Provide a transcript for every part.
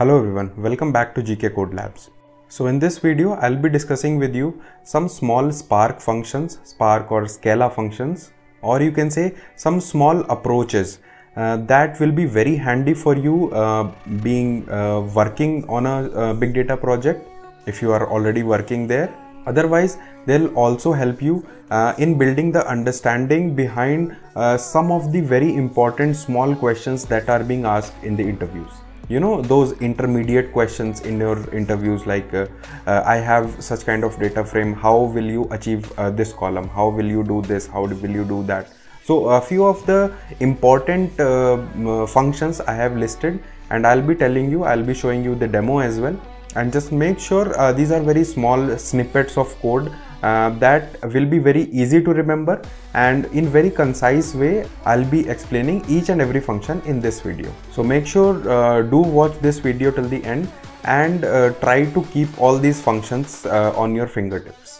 Hello everyone, welcome back to GK Code Labs. So in this video, I'll be discussing with you some small Spark functions, Spark or Scala functions, or you can say some small approaches uh, that will be very handy for you uh, being uh, working on a uh, big data project if you are already working there. Otherwise, they'll also help you uh, in building the understanding behind uh, some of the very important small questions that are being asked in the interviews you know those intermediate questions in your interviews like uh, uh, i have such kind of data frame how will you achieve uh, this column how will you do this how will you do that so a few of the important uh, uh, functions i have listed and i'll be telling you i'll be showing you the demo as well and just make sure uh, these are very small snippets of code uh, that will be very easy to remember and in very concise way I'll be explaining each and every function in this video. So make sure uh, do watch this video till the end and uh, try to keep all these functions uh, on your fingertips.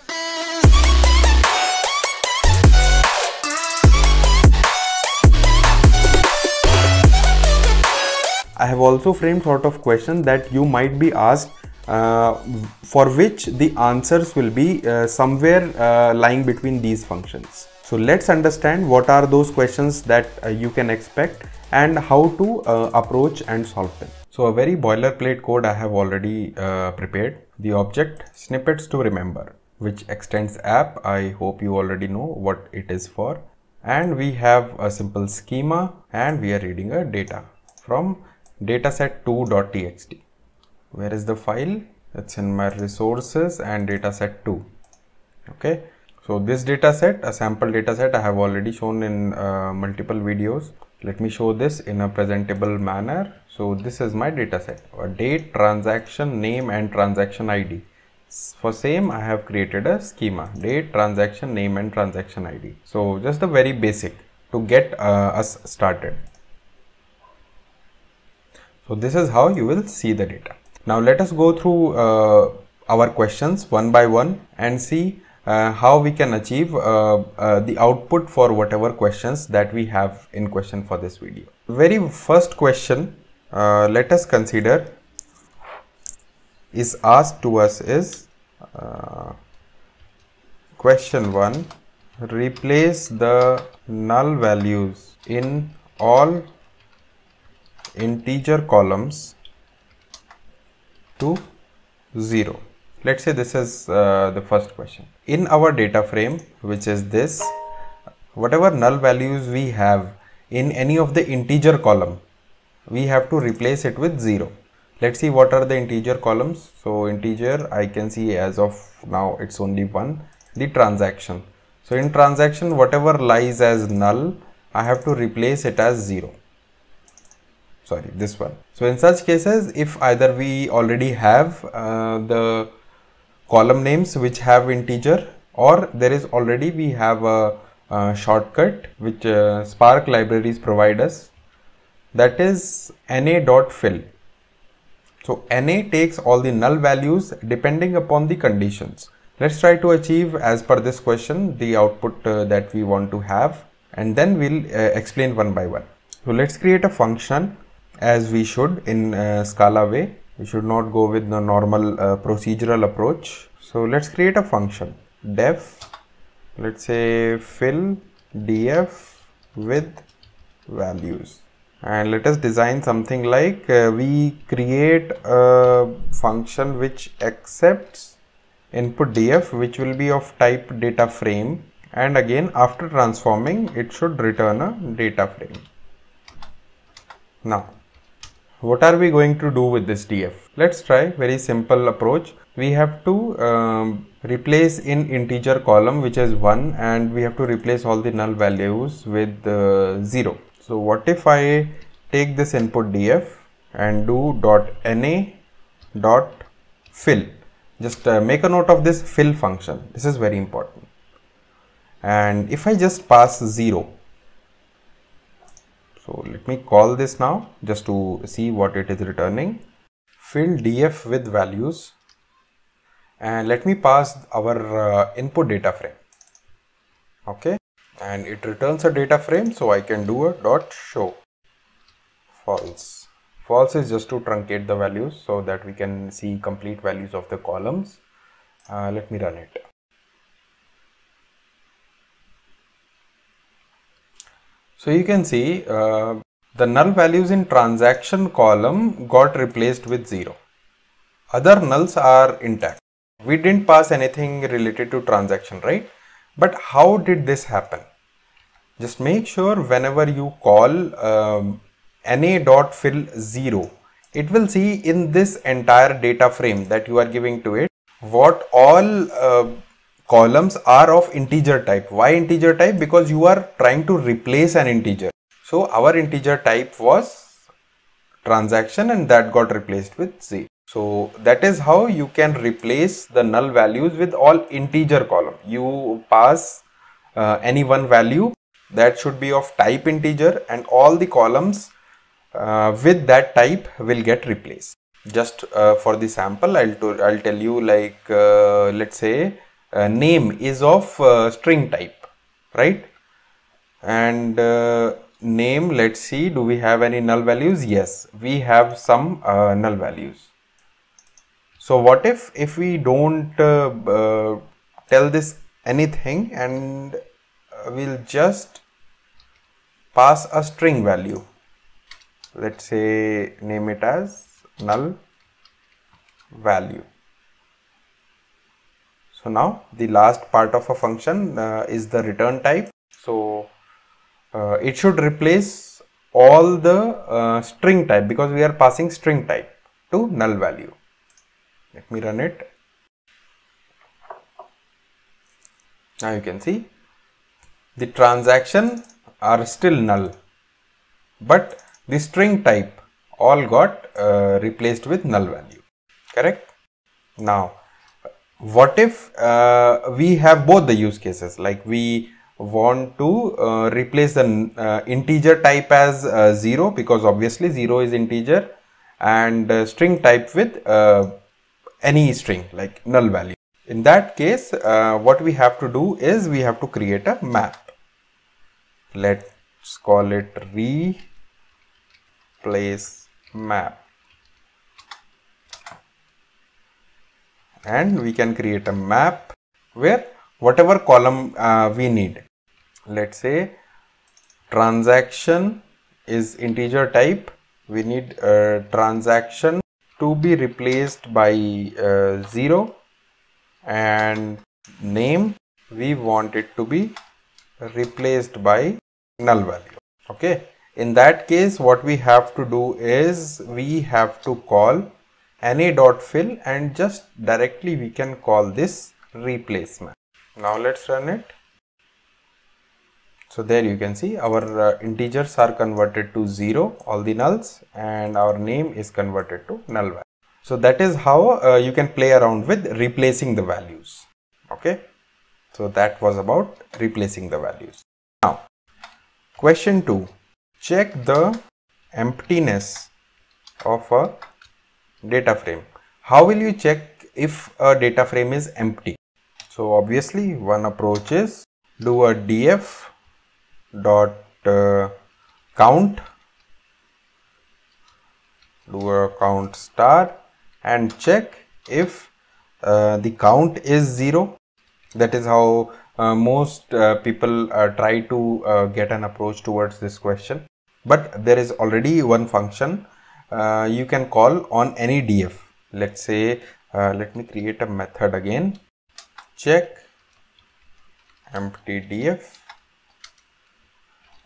I have also framed sort of question that you might be asked uh, for which the answers will be uh, somewhere uh, lying between these functions. So let's understand what are those questions that uh, you can expect and how to uh, approach and solve them. So a very boilerplate code I have already uh, prepared. The object snippets to remember which extends app. I hope you already know what it is for. And we have a simple schema and we are reading a data from dataset2.txt where is the file it's in my resources and data set 2 okay so this data set, a sample data set, I have already shown in uh, multiple videos let me show this in a presentable manner so this is my set: a date transaction name and transaction id for same i have created a schema date transaction name and transaction id so just the very basic to get uh, us started so this is how you will see the data now let us go through uh, our questions one by one and see uh, how we can achieve uh, uh the output for whatever questions that we have in question for this video. Very first question uh, let us consider is asked to us is uh, question 1 replace the null values in all integer columns to 0 let's say this is uh, the first question in our data frame which is this whatever null values we have in any of the integer column we have to replace it with 0 let's see what are the integer columns so integer i can see as of now it's only one the transaction so in transaction whatever lies as null i have to replace it as 0 sorry this one so in such cases if either we already have uh, the column names which have integer or there is already we have a, a shortcut which uh, spark libraries provide us that is na.fill so na takes all the null values depending upon the conditions let's try to achieve as per this question the output uh, that we want to have and then we'll uh, explain one by one so let's create a function as we should in uh, Scala way. We should not go with the normal uh, procedural approach. So let's create a function def let's say fill df with values and let us design something like uh, we create a function which accepts input df which will be of type data frame and again after transforming it should return a data frame now what are we going to do with this df let's try very simple approach we have to um, replace in integer column which is 1 and we have to replace all the null values with uh, 0 so what if i take this input df and do dot na dot fill just uh, make a note of this fill function this is very important and if i just pass 0 so let me call this now just to see what it is returning. Fill df with values and let me pass our uh, input data frame. Okay. And it returns a data frame. So I can do a dot show false. False is just to truncate the values so that we can see complete values of the columns. Uh, let me run it. So you can see uh, the null values in transaction column got replaced with 0. Other nulls are intact. We didn't pass anything related to transaction, right? But how did this happen? Just make sure whenever you call um, na.fill 0, it will see in this entire data frame that you are giving to it what all uh, columns are of integer type. Why integer type? Because you are trying to replace an integer. So our integer type was transaction and that got replaced with z. So that is how you can replace the null values with all integer column. You pass uh, any one value that should be of type integer and all the columns uh, with that type will get replaced. Just uh, for the sample, I'll, I'll tell you like uh, let's say uh, name is of uh, string type right and uh, name let's see do we have any null values yes we have some uh, null values so what if if we don't uh, uh, tell this anything and we'll just pass a string value let's say name it as null value so now the last part of a function uh, is the return type. So uh, it should replace all the uh, string type because we are passing string type to null value. Let me run it. Now you can see the transaction are still null but the string type all got uh, replaced with null value correct now what if uh, we have both the use cases like we want to uh, replace an uh, integer type as uh, 0 because obviously 0 is integer and uh, string type with uh, any string like null value. In that case what we have to do is we have to create a map. Let's call it replace map and we can create a map where whatever column uh, we need let's say transaction is integer type we need a transaction to be replaced by uh, 0 and name we want it to be replaced by null value okay in that case what we have to do is we have to call any dot fill and just directly we can call this replacement. Now let's run it. So there you can see our uh, integers are converted to 0, all the nulls and our name is converted to null value. So that is how uh, you can play around with replacing the values. Okay. So that was about replacing the values. Now, question 2. Check the emptiness of a data frame. How will you check if a data frame is empty? So obviously one approach is do a df dot uh, count do a count star and check if uh, the count is zero that is how uh, most uh, people uh, try to uh, get an approach towards this question but there is already one function uh, you can call on any df let's say uh, let me create a method again check empty df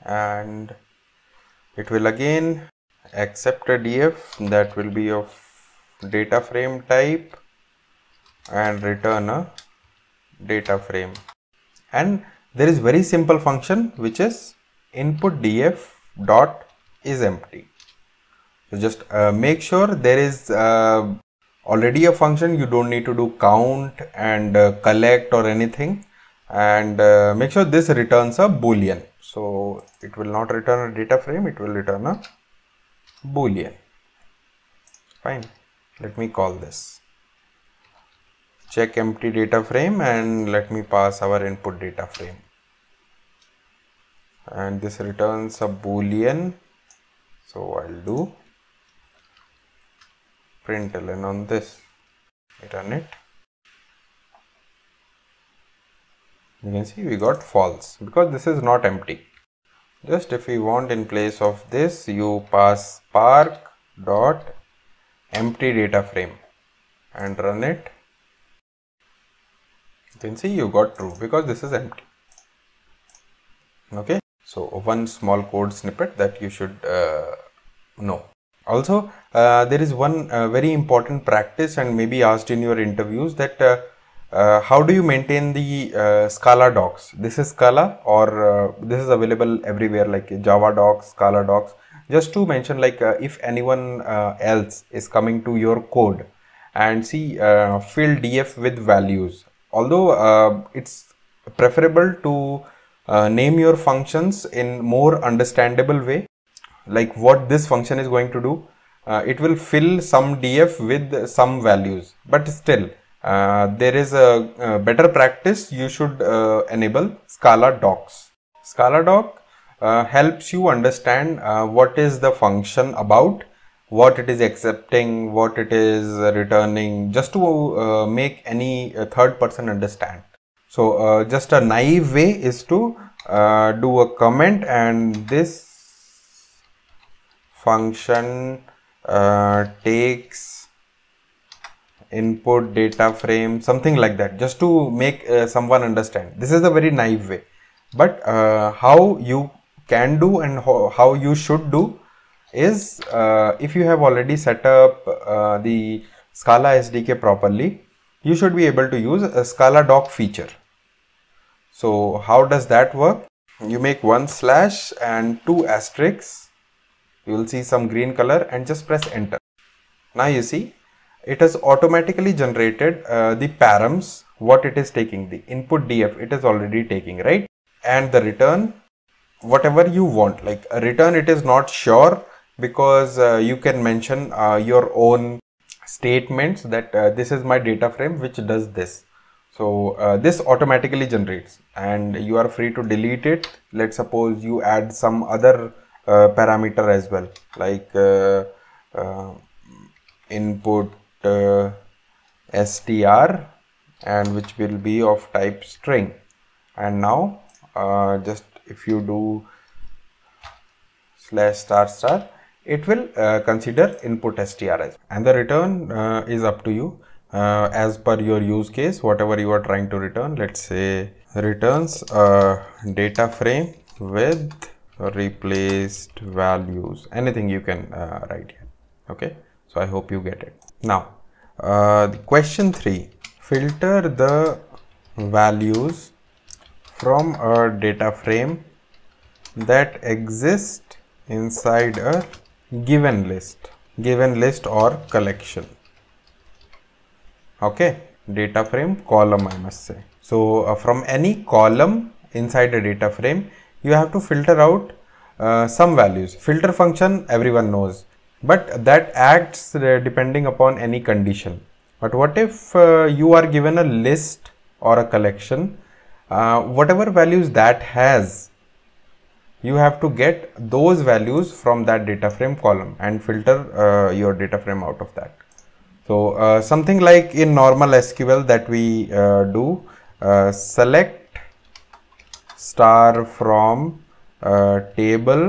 and it will again accept a df that will be of data frame type and return a data frame and there is very simple function which is input df dot is empty so just uh, make sure there is uh, already a function you don't need to do count and uh, collect or anything and uh, make sure this returns a boolean so it will not return a data frame it will return a boolean fine let me call this check empty data frame and let me pass our input data frame and this returns a boolean so I'll do println on this Run it you can see we got false because this is not empty just if we want in place of this you pass spark dot empty data frame and run it you can see you got true because this is empty okay so one small code snippet that you should uh, know also uh, there is one uh, very important practice and maybe asked in your interviews that uh, uh how do you maintain the uh, Scala docs? This is Scala or uh, this is available everywhere like Java docs, Scala docs. Just to mention like if anyone else is coming to your code and see fill df with values. Although it's preferable to name your functions in more understandable way like what this function is going to do uh, it will fill some df with some values but still uh, there is a, a, better practice you should uh, enable scala docs scala doc uh, helps you understand uh, what is the function about what it is accepting what it is returning just to uh, make any third person understand so just a naive way is to do a comment and this function uh, takes input data frame something like that just to make uh, someone understand this is a very naive way but uh, how you can do and how, how you should do is uh, if you have already set up uh, the scala sdk properly you should be able to use a scala doc feature so how does that work you make one slash and two asterisks you will see some green color and just press enter now you see it has automatically generated uh, the params what it is taking the input df it is already taking right and the return whatever you want like return it is not sure because uh, you can mention uh, your own statements that uh, this is my data frame which does this so uh, this automatically generates and you are free to delete it let's suppose you add some other uh, parameter as well like uh, uh, input str and which will be of type string and now just if you do slash star star it will uh, consider input strs and the return uh, is up to you uh, as per your use case whatever you are trying to return let's say returns a data frame with replaced values anything you can uh, write here okay so i hope you get it now uh, the question 3 filter the values from a data frame that exist inside a given list given list or collection okay data frame column i must say so uh, from any column inside a data frame you have to filter out uh, some values. Filter function everyone knows, but that acts uh, depending upon any condition. But what if uh, you are given a list or a collection, uh, whatever values that has, you have to get those values from that data frame column and filter uh, your data frame out of that. So uh, something like in normal SQL that we do, select star from uh, table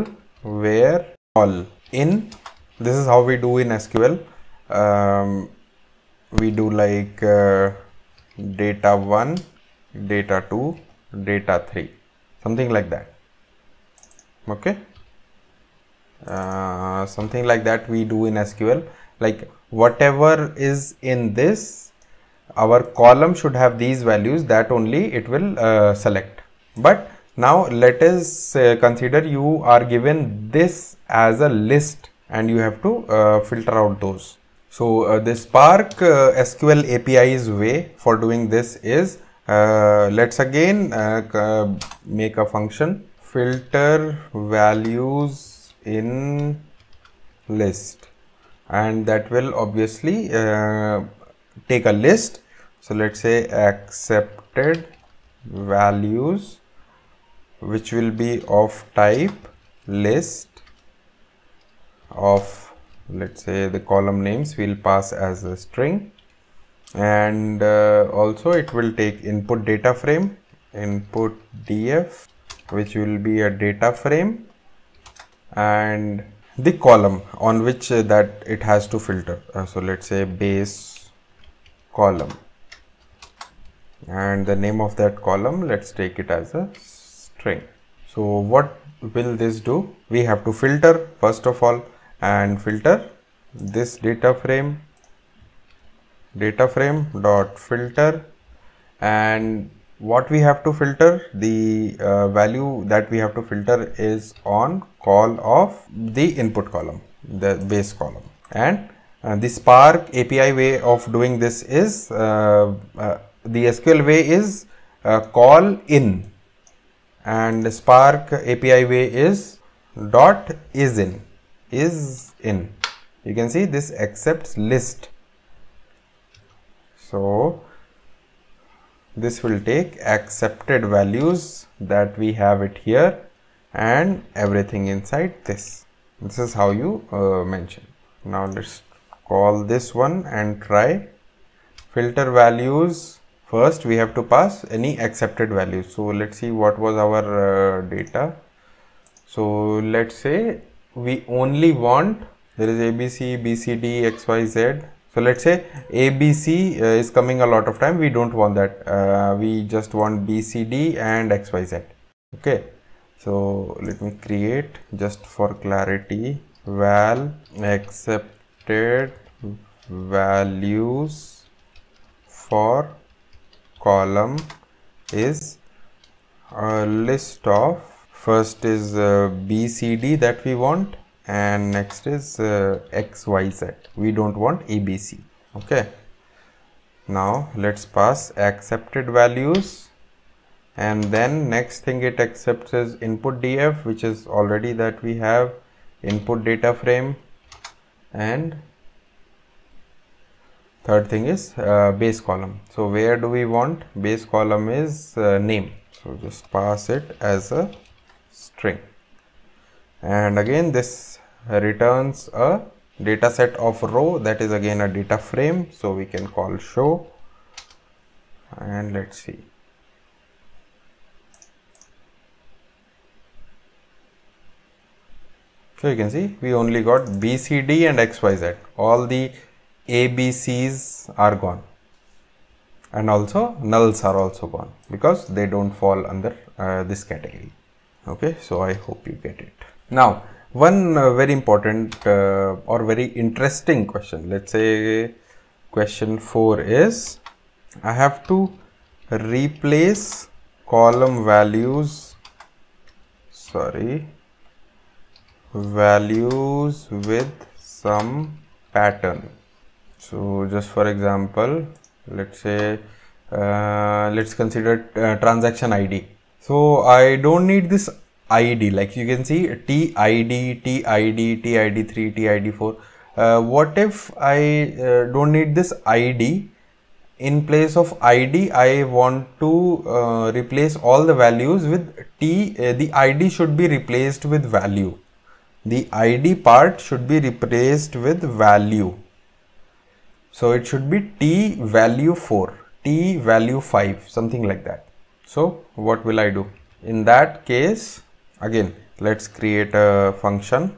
where all in this is how we do in SQL um, we do like uh, data 1 data 2 data 3 something like that okay uh, something like that we do in SQL like whatever is in this our column should have these values that only it will uh, select but now let us uh, consider you are given this as a list and you have to uh, filter out those so uh, the spark uh, sql api's way for doing this is uh, let's again uh, make a function filter values in list and that will obviously take a list so let's say accepted values which will be of type list of let's say the column names will pass as a string and uh, also it will take input data frame input df which will be a data frame and the column on which uh, that it has to filter uh, so let's say base column and the name of that column let's take it as a train. So what will this do? We have to filter first of all and filter this data frame data frame dot filter and what we have to filter the uh, value that we have to filter is on call of the input column the base column and uh, the spark api way of doing this is uh, uh the sql way is uh, call in and spark api way is dot is in is in you can see this accepts list so this will take accepted values that we have it here and everything inside this this is how you uh, mention now let's call this one and try filter values first we have to pass any accepted value so let's see what was our uh, data so let's say we only want there is abc bcd xyz so let's say abc uh, is coming a lot of time we don't want that uh, we just want bcd and xyz okay so let me create just for clarity val accepted values for column is a list of first is uh, BCD that we want and next is uh, XYZ we don't want ABC okay now let's pass accepted values and then next thing it accepts is input df which is already that we have input data frame and third thing is uh, base column so where do we want base column is uh, name so just pass it as a string and again this returns a data set of row that is again a data frame so we can call show and let's see so you can see we only got bcd and xyz all the ABCs are gone and also nulls are also gone because they don't fall under uh, this category okay so I hope you get it now one uh, very important uh, or very interesting question let's say question 4 is I have to replace column values sorry values with some pattern so just for example let's say uh, let's consider uh, transaction id so i don't need this id like you can see tid tid tid3 tid4 uh, what if i uh, don't need this id in place of id i want to uh, replace all the values with t uh, the id should be replaced with value the id part should be replaced with value so it should be t value 4, t value 5, something like that. So what will I do? In that case, again, let's create a function.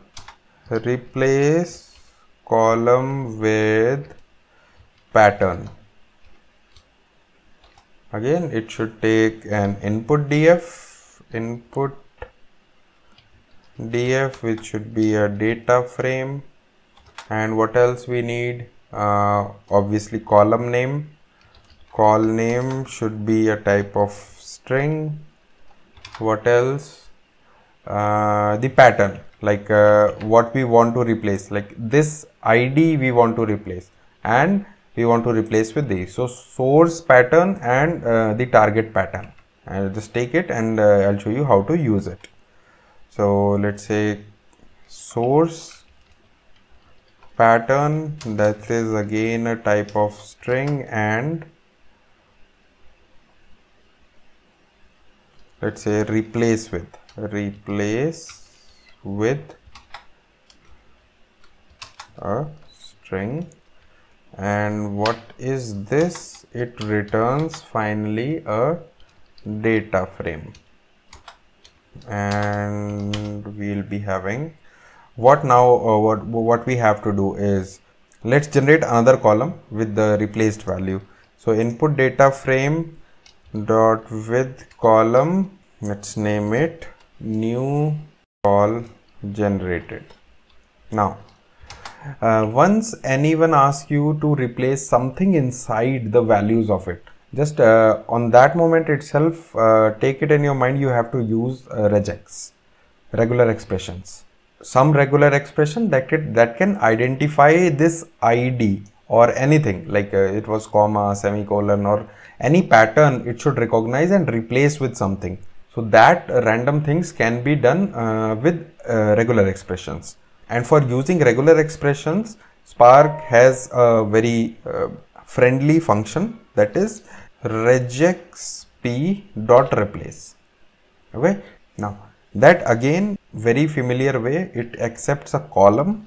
replace column with pattern. Again, it should take an input df, input df which should be a data frame and what else we need uh, obviously column name call name should be a type of string what else uh, the pattern like uh, what we want to replace like this id we want to replace and we want to replace with this. so source pattern and uh, the target pattern I'll just take it and uh, I'll show you how to use it so let's say source pattern that is again a type of string and let's say replace with replace with a string and what is this it returns finally a data frame and we'll be having what now uh, what what we have to do is let's generate another column with the replaced value so input data frame dot with column let's name it new call generated now uh, once anyone asks you to replace something inside the values of it just uh, on that moment itself uh, take it in your mind you have to use uh, regex regular expressions some regular expression that that can identify this id or anything like uh, it was comma semicolon or any pattern it should recognize and replace with something so that random things can be done uh, with uh, regular expressions and for using regular expressions spark has a very uh, friendly function that is regex p dot replace okay now that again very familiar way it accepts a column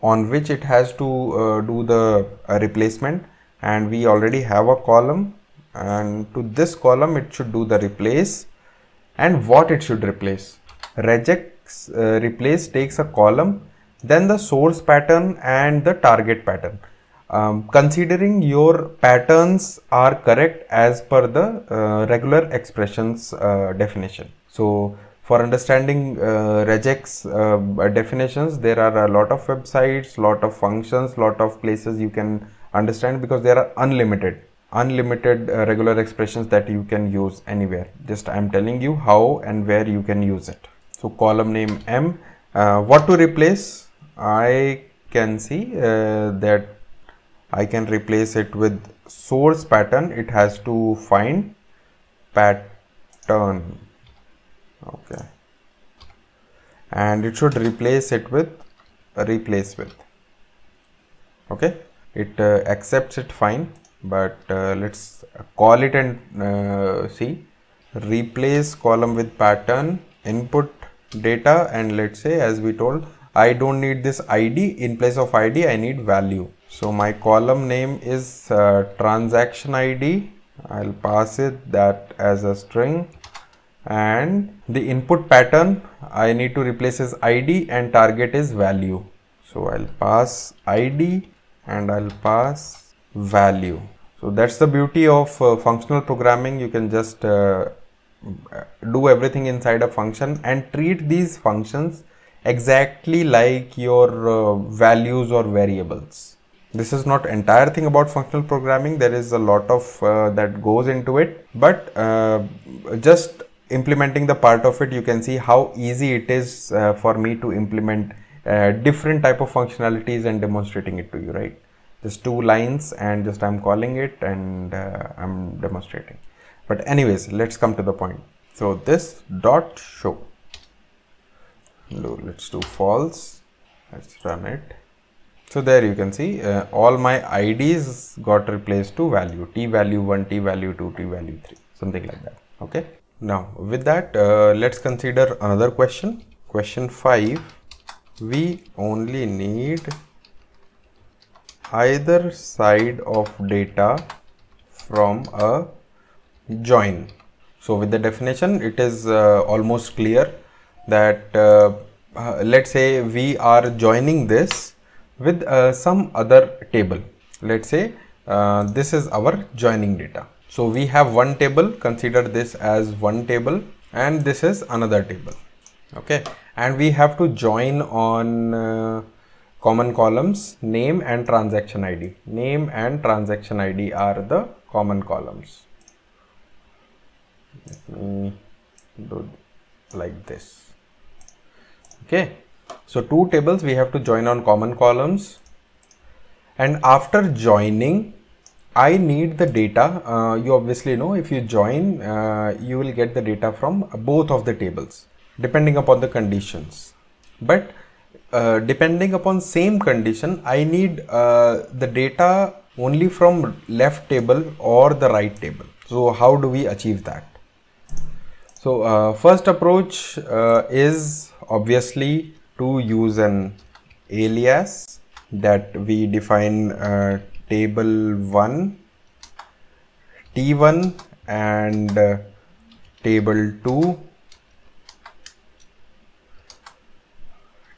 on which it has to uh, do the uh, replacement and we already have a column and to this column it should do the replace and what it should replace rejects uh, replace takes a column then the source pattern and the target pattern um, considering your patterns are correct as per the uh, regular expressions uh, definition so for understanding uh, regex uh, uh, definitions there are a lot of websites lot of functions lot of places you can understand because there are unlimited unlimited uh, regular expressions that you can use anywhere just i'm telling you how and where you can use it so column name m uh, what to replace i can see uh, that i can replace it with source pattern it has to find pattern okay and it should replace it with replace with okay it uh, accepts it fine but uh, let's call it and uh, see replace column with pattern input data and let's say as we told I don't need this ID in place of ID I need value so my column name is uh, transaction ID I'll pass it that as a string and the input pattern I need to replace is ID and target is value. So I'll pass ID and I'll pass value. So that's the beauty of uh, functional programming. You can just uh, do everything inside a function and treat these functions exactly like your uh, values or variables. This is not entire thing about functional programming. There is a lot of uh, that goes into it, but uh, just implementing the part of it you can see how easy it is uh, for me to implement uh, different type of functionalities and demonstrating it to you right just two lines and just i'm calling it and uh, i'm demonstrating but anyways let's come to the point so this dot show let's do false let's run it so there you can see uh, all my ids got replaced to value t value 1 t value 2 t value 3 something like that okay now with that, uh, let's consider another question. Question 5, we only need either side of data from a join. So with the definition, it is uh, almost clear that uh, uh, let's say we are joining this with uh, some other table. Let's say uh, this is our joining data. So we have one table, consider this as one table and this is another table. Okay. And we have to join on uh, common columns, name and transaction ID. Name and transaction ID are the common columns. Let me do like this. Okay. So two tables we have to join on common columns and after joining I need the data. Uh, you obviously know if you join, uh, you will get the data from both of the tables depending upon the conditions. But uh, depending upon same condition, I need uh, the data only from left table or the right table. So how do we achieve that? So uh, first approach uh, is obviously to use an alias that we define table 1 t1 and uh, table 2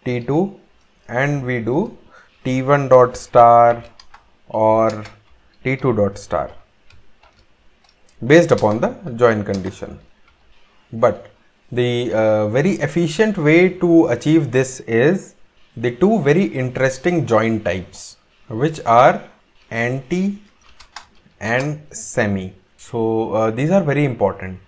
t2 and we do t1 dot star or t2 dot star based upon the join condition but the uh, very efficient way to achieve this is the two very interesting join types which are anti and semi so uh, these are very important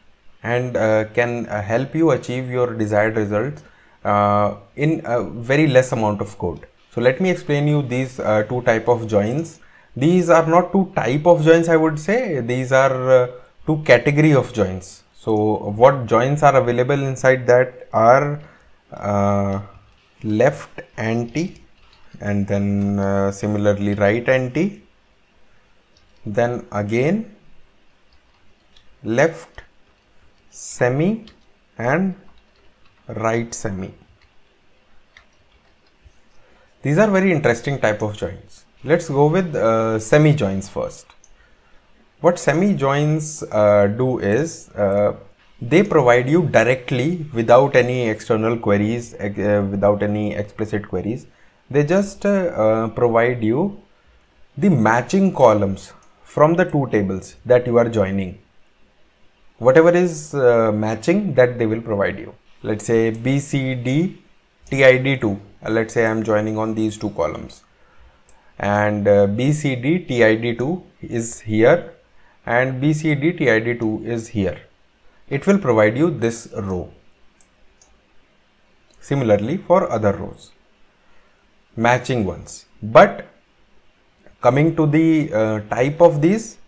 and uh, can uh, help you achieve your desired results uh, in a very less amount of code so let me explain you these uh, two type of joins these are not two type of joins i would say these are uh, two category of joins so what joins are available inside that are left anti and then similarly right anti then again left semi and right semi these are very interesting type of joins let's go with uh, semi joins first what semi joins uh, do is uh, they provide you directly without any external queries uh, without any explicit queries they just uh, uh, provide you the matching columns from the two tables that you are joining. Whatever is uh, matching that they will provide you. Let's say BCD TID2. Uh, let's say I am joining on these two columns and uh, BCD TID2 is here and BCD TID2 is here. It will provide you this row. Similarly for other rows, matching ones. But coming to the uh, type of these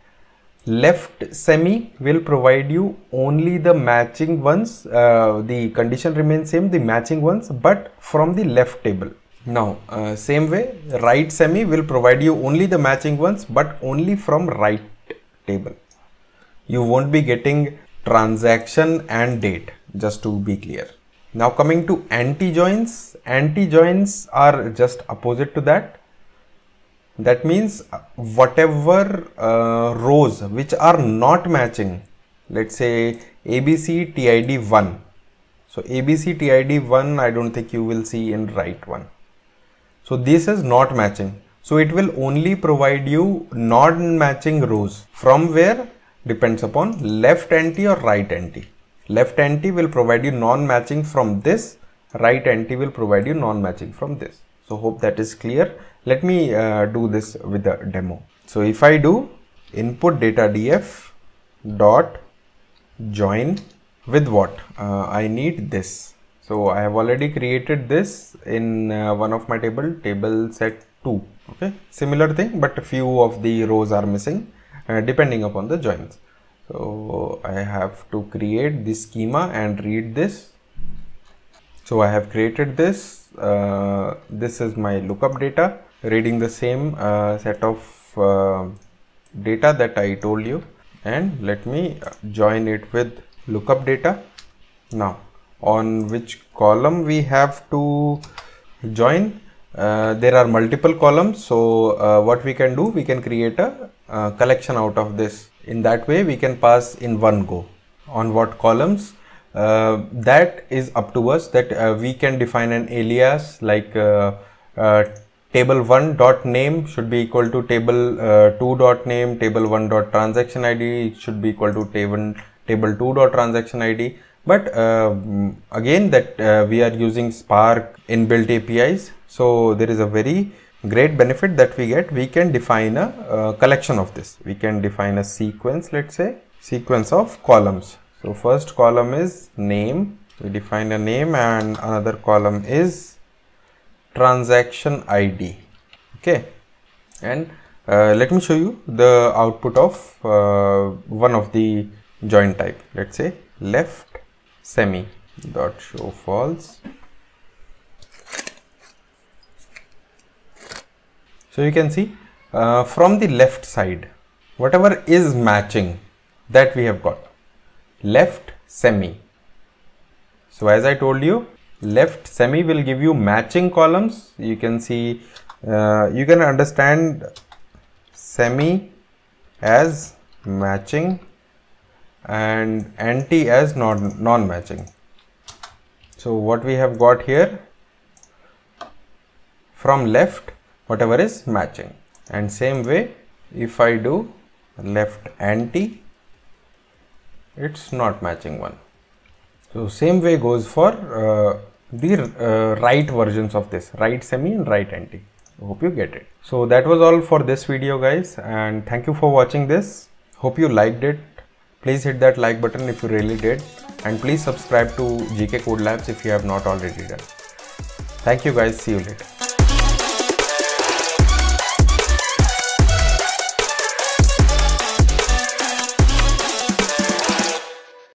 left semi will provide you only the matching ones uh, the condition remains same the matching ones but from the left table now uh, same way right semi will provide you only the matching ones but only from right table you won't be getting transaction and date just to be clear now coming to anti joins anti joins are just opposite to that that means uh, whatever uh, rows which are not matching let's say abc tid 1 so abc tid 1 i don't think you will see in right one so this is not matching so it will only provide you non matching rows from where depends upon left anti or right anti left anti will provide you non matching from this right anti will provide you non matching from this so hope that is clear let me uh, do this with the demo so if i do input data df dot join with what uh, i need this so i have already created this in uh, one of my table table set 2 okay similar thing but a few of the rows are missing uh, depending upon the joins so i have to create this schema and read this so i have created this this is my lookup data reading the same uh, set of uh, data that I told you and let me join it with lookup data now on which column we have to join uh, there are multiple columns so uh, what we can do we can create a uh, collection out of this in that way we can pass in one go on what columns uh, that is up to us that uh, we can define an alias like uh, uh table 1 dot name should be equal to table uh, 2 dot name table 1 dot transaction id should be equal to table table 2 dot transaction id but uh, mm, again that we are using spark inbuilt apis so there is a very great benefit that we get we can define a collection of this we can define a sequence let's say sequence of columns so first column is name. We define a name and another column is transaction ID. Okay. And uh, let me show you the output of uh, one of the join type. Let's say left semi dot show false. So you can see uh, from the left side, whatever is matching that we have got left semi. So as I told you, left semi will give you matching columns. You can see, uh, you can understand semi as matching and anti as non, non matching. So what we have got here from left whatever is matching and same way if I do left anti it's not matching one so same way goes for uh, the uh, right versions of this right semi and right anti hope you get it so that was all for this video guys and thank you for watching this hope you liked it please hit that like button if you really did and please subscribe to gk code labs if you have not already done thank you guys see you later